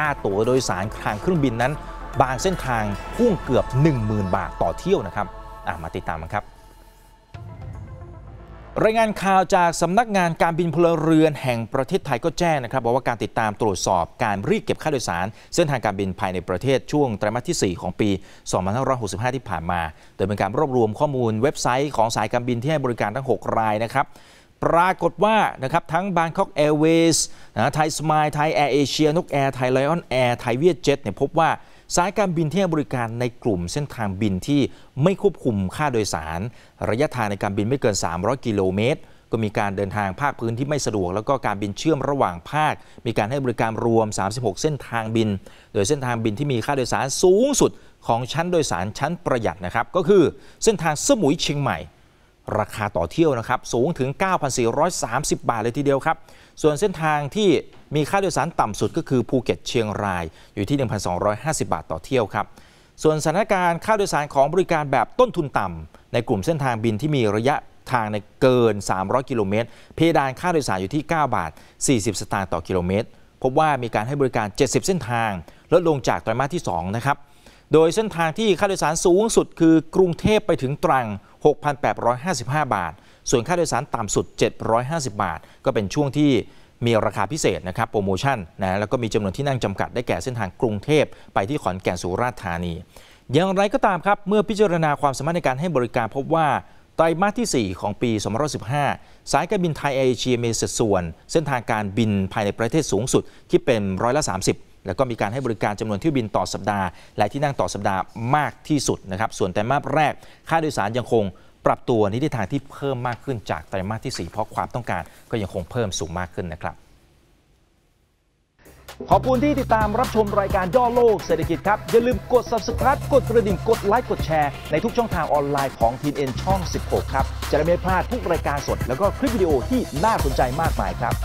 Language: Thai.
ค่าตั๋วโดยสารทางเครื่องบินนั้นบางเส้นทางพุ่งเกือบ 10,000 บาทต่อเที่ยวนะครับมาติดตามกันครับ รายงานข่าวจากสำนักงานการบินพลเรือนแห่งประเทศไทยก็แจ้งนะครับบอกว่าการติดตามตรวจสอบการรีดเก็บค่าโดยสาร เส้นทางการบินภายในประเทศช่วงไตรมาสที่ 4 ของปี 2565 ที่ผ่านมา โดยเป็นการรวบรวมข้อมูล เว็บไซต์ของสายการบินที่ให้บริการทั้ง6รายนะครับปรากฏว่านะครับทั้ง Bangkok Airways นะไทยสมายไทยแอร์เอเชียนกแอร์ไทยไลออนแอร์ไทยเวียดเจ็ตเนี่ยพบว่า สายการบินที่ให้บริการในกลุ่มเส้นทางบินที่ไม่ควบคุมค่าโดยสารระยะทางในการบินไม่เกิน 300 กิโลเมตร ก็มีการเดินทางภาคพื้นที่ไม่สะดวก แล้วก็การบินเชื่อมระหว่างภาค มีการให้บริการรวม 36 เส้นทางบิน โดยเส้นทางบินที่มีค่าโดยสารสูงสุดของชั้นโดยสารชั้นประหยัดนะครับก็คือเส้นทางสมุยเชียงใหม่ราคาต่อเที่ยวนะครับสูงถึง 9,430 บาทเลยทีเดียวครับ ส่วนเส้นทางที่มีค่าโดยสารต่ำสุดก็คือภูเก็ตเชียงรายอยู่ที่ 1,250 บาทต่อเที่ยวครับส่วนสถานการณ์ค่าโดยสารของบริการแบบต้นทุนต่ำในกลุ่มเส้นทางบินที่มีระยะทางในเกิน 300 กิโลเมตรเพดานค่าโดยสารอยู่ที่9บาท40 สตางค์ต่อกิโลเมตร พบว่ามีการให้บริการ 70 เส้นทางลดลงจากไตรมาสที่2นะครับโดยเส้นทางที่ค่าโดยสารสูงสุดคือกรุงเทพไปถึงตรัง6,855 บาท ส่วนค่าโดยสารต่ำสุด 750 บาท ก็เป็นช่วงที่มีราคาพิเศษนะครับโปรโมชั่นนะ แล้วก็มีจำนวนที่นั่งจำกัดได้แก่เส้นทางกรุงเทพไปที่ขอนแก่นสุราษฎร์ธานี อย่างไรก็ตามครับ เมื่อพิจารณาความสามารถในการให้บริการพบว่า ไตรมาสที่ 4 ของปี2015 สายการบินไทยเอเชียมีสัดส่วน เส้นทางการบินภายในประเทศสูงสุดที่เป็นร้อยละ30แล้วก็มีการให้บริการจำนวนเที่ยวบินต่อสัปดาห์ และที่นั่งต่อสัปดาห์มากที่สุดนะครับ ส่วนแตรมาสแรก ค่าโดยสารยังคงปรับตัวในทิศทางที่เพิ่มมากขึ้นจากไตรมาสที่4เพราะความต้องการก็ยังคงเพิ่มสูงมากขึ้นนะครับ ขอบคุณที่ติดตามรับชมรายการย่อโลกเศรษฐกิจครับ อย่าลืมกด subscribe กดกระดิ่ง กดไลค์ กดแชร์ในทุกช่องทางออนไลน์ของทีมเอ็นช่อง 16 ครับ จะได้ไม่พลาดทุกรายการสดแล้วก็คลิปวิดีโอที่น่าสนใจมากมายครับ